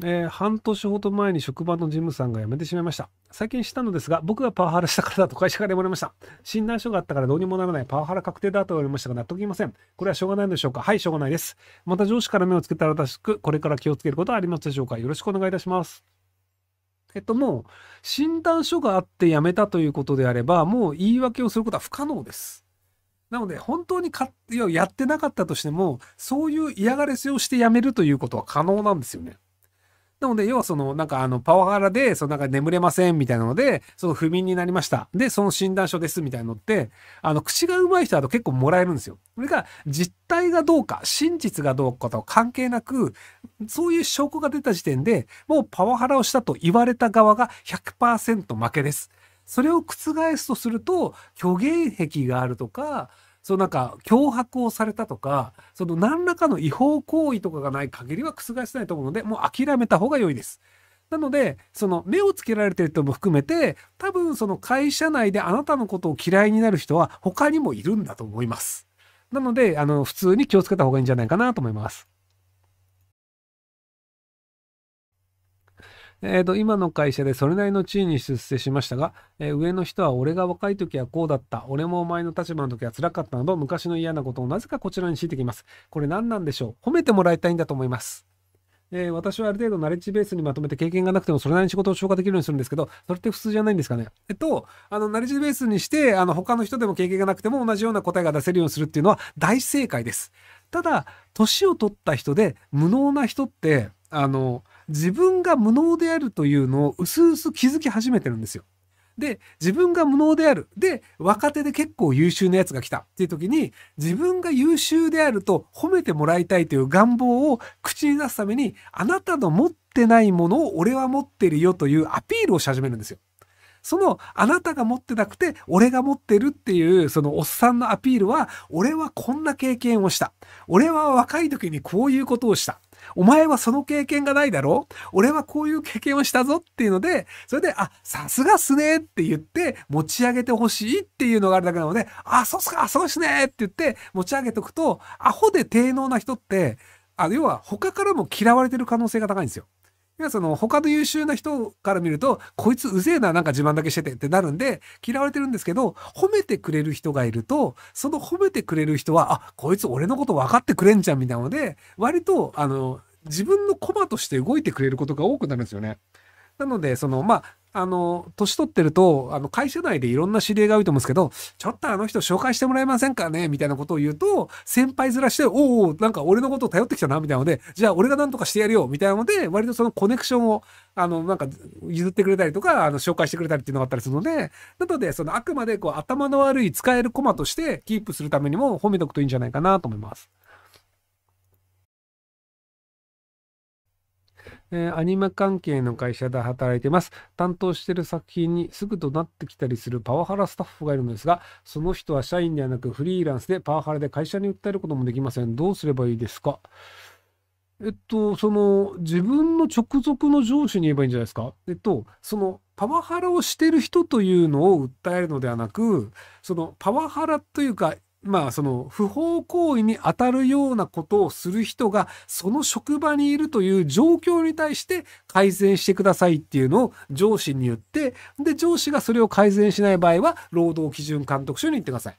えー、半年ほど前に職場の事務さんが辞めてしまいました。最近したのですが、僕がパワハラしたからだと会社から言われました。診断書があったからどうにもならないパワハラ確定だと言われましたが納得いません。これはしょうがないのでしょうかはい、しょうがないです。また上司から目をつけたららしく、これから気をつけることはありますでしょうかよろしくお願いいたします。えっと、もう、診断書があって辞めたということであれば、もう言い訳をすることは不可能です。なので、本当にかやってなかったとしても、そういう嫌がらせをして辞めるということは可能なんですよね。なので、要はその、なんかあの、パワハラで、そのなんか眠れませんみたいなので、その不眠になりました。で、その診断書ですみたいなのって、あの、口が上手い人だと結構もらえるんですよ。それが、実態がどうか、真実がどうかと関係なく、そういう証拠が出た時点で、もうパワハラをしたと言われた側が100%負けです。それを覆すとすると、虚言癖があるとか、そのなんか脅迫をされたとか、その何らかの違法行為とかがない限りは覆せないと思うので、もう諦めた方が良いです。なので、その目をつけられてる人も含めて、多分その会社内であなたのことを嫌いになる人は他にもいるんだと思います。なので、あの、普通に気をつけた方がいいんじゃないかなと思います。えー、と、今の会社でそれなりの地位に出世しましたが、えー、上の人は俺が若い時はこうだった。俺もお前の立場の時は辛かったなど、昔の嫌なことをなぜかこちらに強いてきます。これ何なんでしょう褒めてもらいたいんだと思います。えー、私はある程度ナレッジベースにまとめて経験がなくてもそれなりに仕事を消化できるようにするんですけど、それって普通じゃないんですかね。えっと、あの、ナレッジベースにして、あの、他の人でも経験がなくても同じような答えが出せるようにするっていうのは大正解です。ただ、年を取った人で無能な人って、あの、自分が無能であるというのを薄々気づき始めてるんですよ。で、自分が無能である。で、若手で結構優秀なやつが来たっていう時に、自分が優秀であると褒めてもらいたいという願望を口に出すために、あなたの持ってないものを俺は持ってるよというアピールをし始めるんですよ。そのあなたが持ってなくて俺が持ってるっていうそのおっさんのアピールは俺はこんな経験をした。俺は若い時にこういうことをした。お前はその経験がないだろ俺はこういう経験をしたぞっていうので、それで、あ、さすがっすねって言って持ち上げてほしいっていうのがあるだけなので、あ、そうっすか、そうっすねって言って持ち上げておくと、アホで低能な人って、あ要は他からも嫌われてる可能性が高いんですよ。やその他の優秀な人から見るとこいつうぜえななんか自慢だけしててってなるんで嫌われてるんですけど褒めてくれる人がいるとその褒めてくれる人はあこいつ俺のこと分かってくれんじゃんみたいなので割とあの自分の駒として動いてくれることが多くなるんですよね。なので、その、まあ、あの、年取ってると、あの、会社内でいろんな知り合いが多いと思うんですけど、ちょっとあの人紹介してもらえませんかねみたいなことを言うと、先輩ずらして、おお、なんか俺のこと頼ってきたな、みたいなので、じゃあ俺が何とかしてやるよ、みたいなので、割とそのコネクションを、あの、なんか譲ってくれたりとか、あの、紹介してくれたりっていうのがあったりするので、なので、そのあくまでこう、頭の悪い使える駒としてキープするためにも褒めとくといいんじゃないかなと思います。えー、アニメ関係の会社で働いてます。担当してる作品にすぐとなってきたりするパワハラスタッフがいるのですが、その人は社員ではなくフリーランスでパワハラで会社に訴えることもできません。どうすればいいですかえっと、その、自分の直属の上司に言えばいいんじゃないですかえっと、その、パワハラをしてる人というのを訴えるのではなく、その、パワハラというか、まあその不法行為に当たるようなことをする人がその職場にいるという状況に対して改善してくださいっていうのを上司に言って、で上司がそれを改善しない場合は労働基準監督署に行ってください。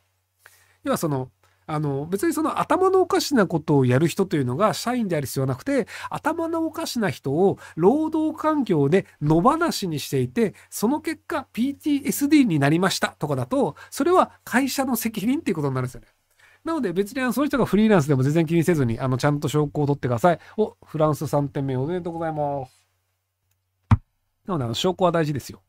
要はそのあの、別にその頭のおかしなことをやる人というのが社員である必要はなくて、頭のおかしな人を労働環境で野放しにしていて、その結果 PTSD になりましたとかだと、それは会社の責任っていうことになるんですよね。なので別にあのその人がフリーランスでも全然気にせずに、あの、ちゃんと証拠を取ってください。お、フランス3点目おめでとうございます。なので、あの、証拠は大事ですよ。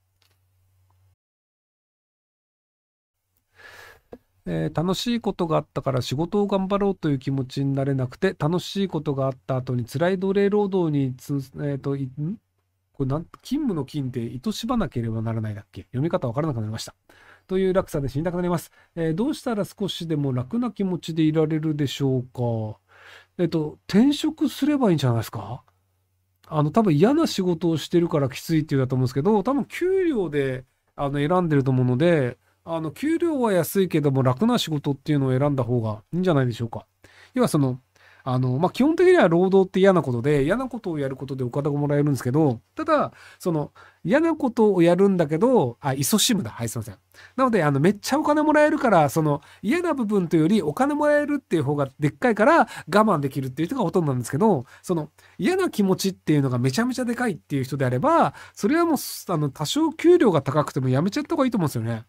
えー、楽しいことがあったから仕事を頑張ろうという気持ちになれなくて、楽しいことがあった後に辛い奴隷労働につ、えー、と、んこれなん、勤務の勤で糸しばなければならないだっけ読み方わからなくなりました。という落差で死にたくなります、えー、どうしたら少しでも楽な気持ちでいられるでしょうかえっ、と、転職すればいいんじゃないですかあの、多分嫌な仕事をしてるからきついっていうだと思うんですけど、多分給料で、あの、選んでると思うので、あの、給料は安いけども楽な仕事っていうのを選んだ方がいいんじゃないでしょうか。要はその、あの、まあ、基本的には労働って嫌なことで、嫌なことをやることでお金がもらえるんですけど、ただ、その、嫌なことをやるんだけど、あ、いそしむだ。はい、すいません。なので、あの、めっちゃお金もらえるから、その、嫌な部分というより、お金もらえるっていう方がでっかいから、我慢できるっていう人がほとんどなんですけど、その、嫌な気持ちっていうのがめちゃめちゃでかいっていう人であれば、それはもう、あの、多少給料が高くてもやめちゃった方がいいと思うんですよね。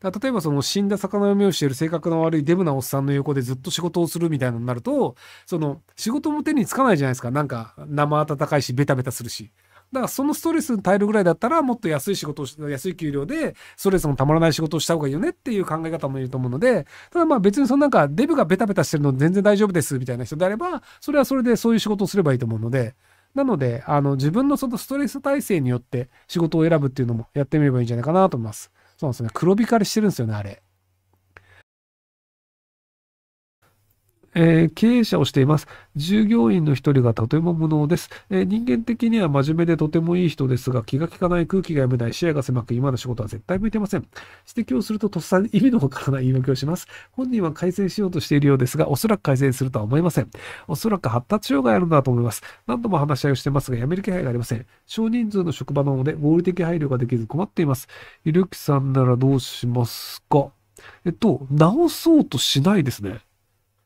だ例えばその死んだ魚読みをしている性格の悪いデブなおっさんの横でずっと仕事をするみたいなのになると、その仕事も手につかないじゃないですか。なんか生温かいし、ベタベタするし。だからそのストレスに耐えるぐらいだったら、もっと安い仕事を安い給料で、ストレスのたまらない仕事をした方がいいよねっていう考え方もいると思うので、ただまあ別にそのなんかデブがベタベタしてるの全然大丈夫ですみたいな人であれば、それはそれでそういう仕事をすればいいと思うので、なので、あの自分のそのストレス体制によって仕事を選ぶっていうのもやってみればいいんじゃないかなと思います。そうですね。黒光りしてるんですよね、あれ。えー、経営者をしています。従業員の一人がとても無能です、えー、人間的には真面目でとてもいい人ですが、気が利かない空気が読めない視野が狭く、今の仕事は絶対向いてません。指摘をするととっさに意味のわからない言い訳をします。本人は改善しようとしているようですが、おそらく改善するとは思いません。おそらく発達障害あるんだと思います。何度も話し合いをしてますが、辞める気配がありません。少人数の職場なので、合理的配慮ができず困っています。ゆるきさんならどうしますかえっと、直そうとしないですね。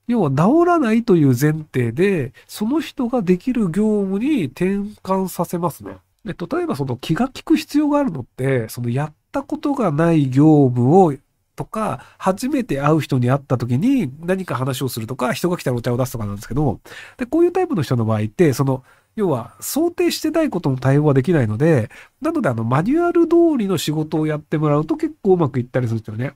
要は治らないという前提で、その人ができる業務に転換させますね。で例えばその気が利く必要があるのって、そのやったことがない業務をとか、初めて会う人に会った時に何か話をするとか、人が来たらお茶を出すとかなんですけど、で、こういうタイプの人の場合って、その、要は想定してないことの対応はできないので、なのであのマニュアル通りの仕事をやってもらうと結構うまくいったりするんですよね。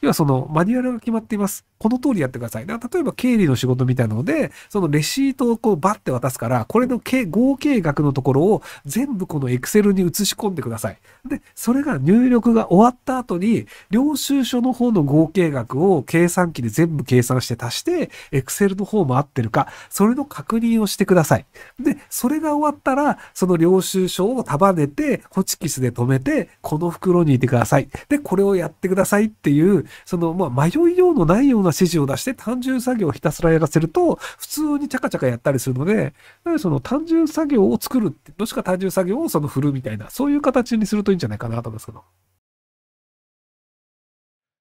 要はそのマニュアルが決まっています。この通りやってください。だ例えば経理の仕事みたいなので、そのレシートをこうバッて渡すから、これの合計額のところを全部この Excel に移し込んでください。で、それが入力が終わった後に、領収書の方の合計額を計算機で全部計算して足して、Excel の方も合ってるか、それの確認をしてください。で、それが終わったら、その領収書を束ねて、ホチキスで止めて、この袋にいてください。で、これをやってくださいっていう、その、まあ、迷いようのないような指示を出して単純作業をひたすらやらせると、普通にちゃかちゃかやったりするので、その単純作業を作るって、どっか単純作業をその振るみたいな、そういう形にするといいんじゃないかなと思いますけど。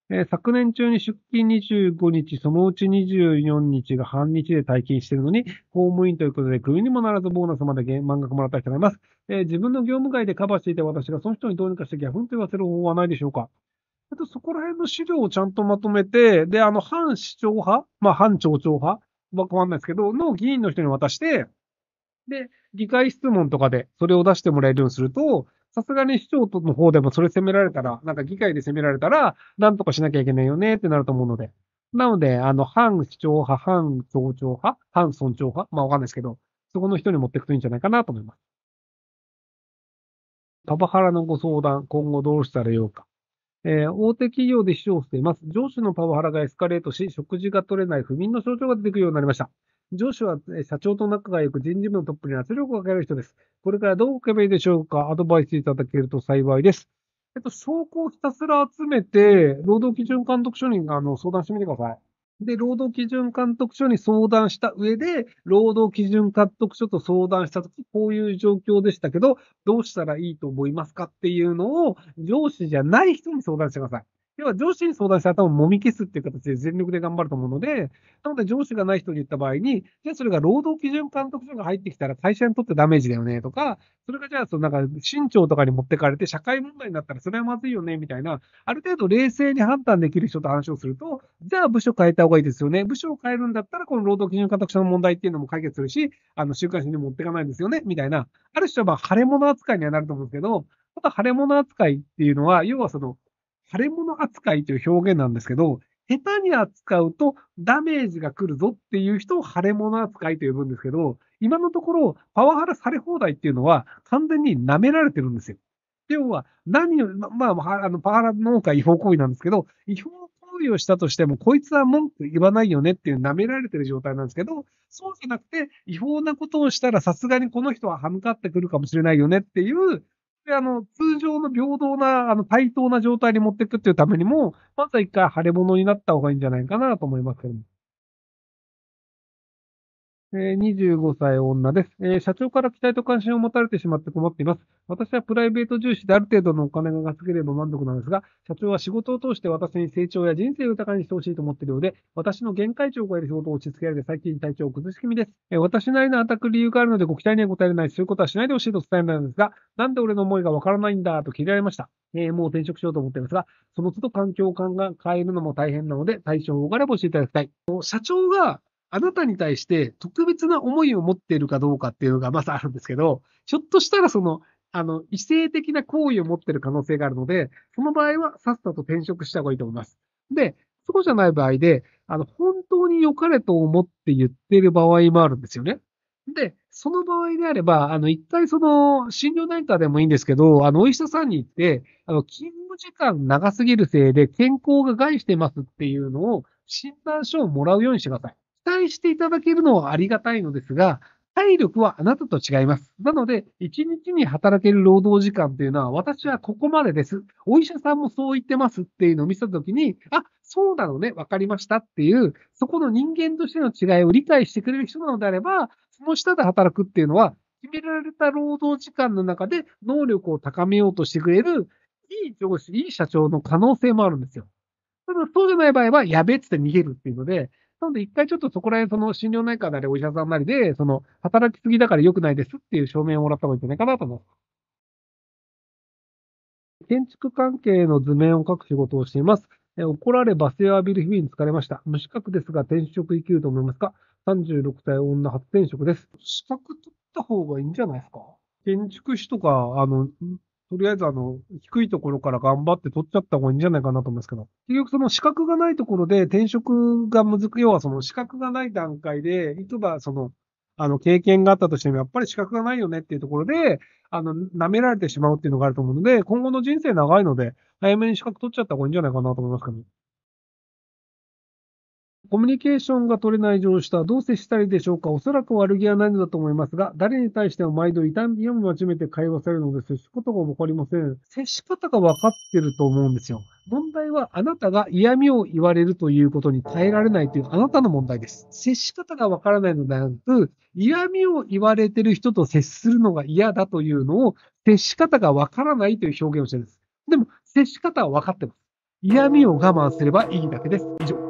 えー、昨年中に出勤25日、そのうち24日が半日で退勤しているのに、公務員ということで、首にもならずボーナスまで満額もらった人がいます、えー、自分の業務外でカバーしていた私が、その人にどうにかしてギャフンと言わせる方法はないでしょうかえっと、そこら辺の資料をちゃんとまとめて、で、あの、反市長派まあ、反町長派わかんないですけど、の議員の人に渡して、で、議会質問とかでそれを出してもらえるようにすると、さすがに市長との方でもそれ責められたら、なんか議会で責められたら、なんとかしなきゃいけないよねってなると思うので。なので、あの、反市長派、反町長派、反村長派、まあわかんないですけど、そこの人に持っていくといいんじゃないかなと思います。パパハラのご相談、今後どうしたらよいか。えー、大手企業で秘書をしています。上司のパワハラがエスカレートし、食事が取れない不眠の症状が出てくるようになりました。上司は社長と仲が良く人事部のトップに圧力をかける人です。これからどう受けばいいでしょうかアドバイスいただけると幸いです。えっと、証拠をひたすら集めて、労働基準監督署にあの相談してみてください。で、労働基準監督署に相談した上で、労働基準監督署と相談したとき、こういう状況でしたけど、どうしたらいいと思いますかっていうのを、上司じゃない人に相談してください。要は上司に相談して頭を揉み消すっていう形で全力で頑張ると思うので、なので上司がない人に言った場合に、じゃあそれが労働基準監督署が入ってきたら会社にとってダメージだよねとか、それがじゃあそのなんか身長とかに持ってかれて社会問題になったらそれはまずいよねみたいな、ある程度冷静に判断できる人と話をすると、じゃあ部署変えた方がいいですよね。部署を変えるんだったらこの労働基準監督署の問題っていうのも解決するし、あの週刊誌に持ってかないんですよねみたいな、ある種はまあ腫れ物扱いにはなると思うんですけど、ただ腫れ物扱いっていうのは、要はその、腫れ物扱いという表現なんですけど、下手に扱うとダメージが来るぞっていう人を腫れ物扱いと呼ぶんですけど、今のところパワハラされ放題っていうのは完全に舐められてるんですよ。要は何を、まあ、あのパワハラ農家違法行為なんですけど、違法行為をしたとしても、こいつは文句言わないよねっていう舐められてる状態なんですけど、そうじゃなくて、違法なことをしたらさすがにこの人は歯向かってくるかもしれないよねっていう、で、あの、通常の平等な、あの、対等な状態に持っていくっていうためにも、まずは一回腫れ物になった方がいいんじゃないかなと思いますけども。えー、25歳女です、えー、社長から期待と関心を持たれてしまって困っています。私はプライベート重視である程度のお金が稼げれば満足なんですが、社長は仕事を通して私に成長や人生を豊かにしてほしいと思っているようで、私の限界値を超える仕事を落ち着けられて最近体調を崩し気味です。えー、私なりのアタック理由があるのでご期待には応えれないそういうことはしないでほしいと伝えらんですが、なんで俺の思いがわからないんだと切れられました。えー、もう転職しようと思っていますが、その都度環境感が変えるのも大変なので、対処法があれば教えていただきたい。社長があなたに対して特別な思いを持っているかどうかっていうのがまずあるんですけど、ひょっとしたらその、あの、異性的な行為を持っている可能性があるので、その場合はさっさと転職した方がいいと思います。で、そうじゃない場合で、あの、本当に良かれと思って言ってる場合もあるんですよね。で、その場合であれば、あの、一回その、診療内科でもいいんですけど、あの、お医者さんに行って、あの、勤務時間長すぎるせいで健康が害してますっていうのを診断書をもらうようにしてください。待していただけるのはありがたいのですが、体力はあなたと違います。なので、1日に働ける労働時間というのは、私はここまでです。お医者さんもそう言ってますっていうのを見せたときに、あ、そうなのね、わかりましたっていう、そこの人間としての違いを理解してくれる人なのであれば、その下で働くっていうのは、決められた労働時間の中で能力を高めようとしてくれる、いい上司、いい社長の可能性もあるんですよ。ただ、そうじゃない場合は、やべつって逃げるっていうので、なので、一回ちょっとそこら辺、その心療内科なりお医者さんなりで、その、働きすぎだから良くないですっていう証明をもらった方がいいんじゃないかなと思います。建築関係の図面を書く仕事をしています。え怒られ罵声を浴びる日々に疲れました。無資格ですが転職生きると思いますか ?36 歳女発転職です。資格取った方がいいんじゃないですか建築士とか、あの、とりあえずあの、低いところから頑張って取っちゃった方がいいんじゃないかなと思いますけど、結局その資格がないところで転職が難く、要はその資格がない段階で、いつばその、あの、経験があったとしても、やっぱり資格がないよねっていうところで、あの、舐められてしまうっていうのがあると思うので、今後の人生長いので、早めに資格取っちゃった方がいいんじゃないかなと思いますけど、コミュニケーションが取れない上司とはどう接したりいでしょうかおそらく悪気はないのだと思いますが、誰に対しても毎度痛みを真めて会話されるので接すことが起こりません。接し方が分かってると思うんですよ。問題はあなたが嫌味を言われるということに耐えられないというあなたの問題です。接し方がわからないのではなく、嫌味を言われてる人と接するのが嫌だというのを、接し方がわからないという表現をしてるんです。でも、接し方は分かってます。嫌味を我慢すればいいだけです。以上。